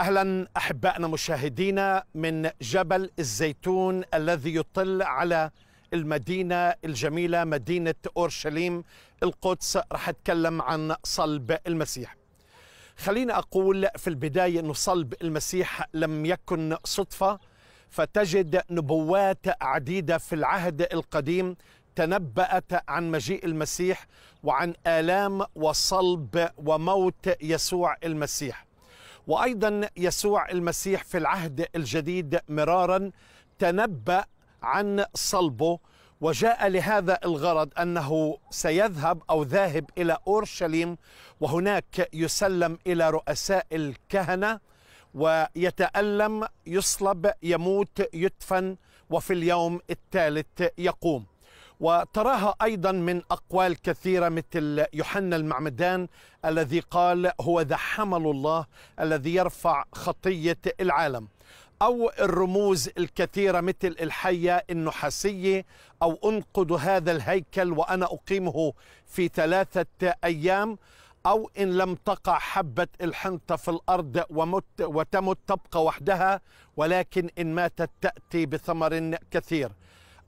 اهلا احبائنا مشاهدينا من جبل الزيتون الذي يطل على المدينه الجميله مدينه اورشليم القدس رح اتكلم عن صلب المسيح. خليني اقول في البدايه انه صلب المسيح لم يكن صدفه فتجد نبوات عديده في العهد القديم تنبأت عن مجيء المسيح وعن آلام وصلب وموت يسوع المسيح. وايضا يسوع المسيح في العهد الجديد مرارا تنبأ عن صلبه وجاء لهذا الغرض انه سيذهب او ذاهب الى اورشليم وهناك يسلم الى رؤساء الكهنه ويتألم يصلب يموت يدفن وفي اليوم الثالث يقوم وتراها ايضا من اقوال كثيره مثل يوحنا المعمدان الذي قال هو ذا حمل الله الذي يرفع خطيه العالم او الرموز الكثيره مثل الحيه النحاسيه او انقض هذا الهيكل وانا اقيمه في ثلاثه ايام أو إن لم تقع حبة الحنطة في الأرض ومت وتمت تبقى وحدها ولكن إن ماتت تأتي بثمر كثير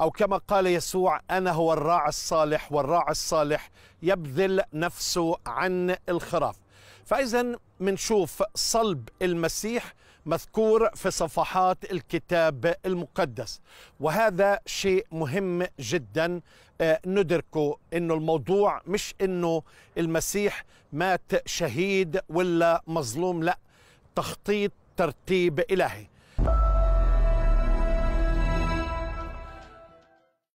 أو كما قال يسوع أنا هو الراعي الصالح والراعي الصالح يبذل نفسه عن الخراف فإذا منشوف صلب المسيح مذكور في صفحات الكتاب المقدس وهذا شيء مهم جدا آه، ندركه انه الموضوع مش انه المسيح مات شهيد ولا مظلوم لا تخطيط ترتيب الهي